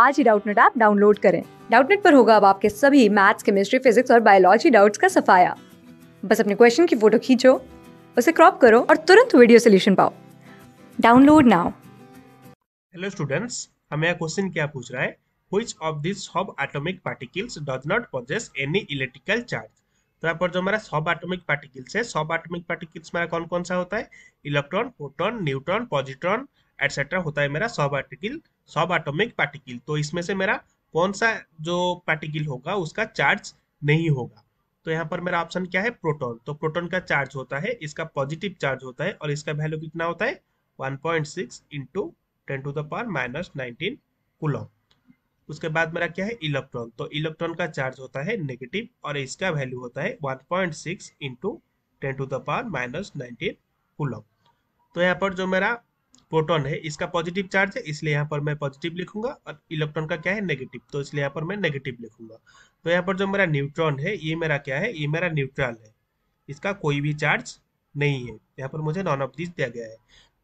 आज ही Doubtnut app download करें डाउटनेट पर होगा अब आपके सभी मैथ्स केमिस्ट्री फिजिक्स और बायोलॉजी डाउट्स का सफाया बस अपने क्वेश्चन की फोटो खींचो उसे क्रॉप करो और तुरंत वीडियो सोल्यूशन पाओ डाउनलोड नाउ हेलो स्टूडेंट्स हमें क्वेश्चन क्या पूछ रहा है which of these subatomic particles does not possess any electrical charge तो यहाँ पर जो हमारा सब एटॉमिक पार्टिकल्स है सब एटॉमिक पार्टिकल्स में कौन कौन सा होता है electron proton neutron positron etcetera होता है मेरा सब आर्टिकल सब एटोमिक पार्टिकल तो इसमें से मेरा कौन सा जो पार्टिकल होगा उसका चार्ज नहीं होगा तो यहाँ पर मेरा ऑप्शन क्या है प्रोटोन तो प्रोटोन का चार्ज होता है इसका पॉजिटिव चार्ज होता है और इसका वैल्यू कितना होता है one point six into ten to the power minus nineteen coulomb उसके बाद मेरा क्या है इलेक्ट्रॉन तो इलेक्ट्रॉन का चार्ज होता है नेगेटिव और इसका वैल्यू होता है 1.6 point six into ten to the power minus nineteen coulomb तो यहाँ पर जो मेरा प्रोटॉन है इसका पॉजिटिव चार्ज है इसलिए यहाँ पर मैं पॉजिटिव लिखूंगा और इलेक्ट्रॉन का क्या है नेगेटिव तो इसलिए यहाँ पर मैं नेगेटिव लिखूंगा तो यहाँ पर जो मेरा न्यूट्रॉन है ये मेरा क्या है ये मेरा न्यूट्रल है इसका कोई भी चार्ज नहीं है यहाँ पर मुझे नॉन ऑफ दिस दिया गया है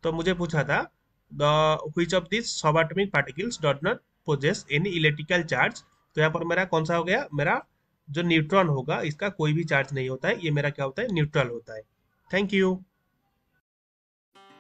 तो मुझे पूछा था the which of this subatomic particles dot not possess any electrical charge तो यहाँ पर मेरा कौन सा हो गया मेरा जो न्यूट्रॉन होगा इसका कोई भी चार्ज नहीं होता है ये मेरा क्या होता है न्यूट्रल होता है थैंक यू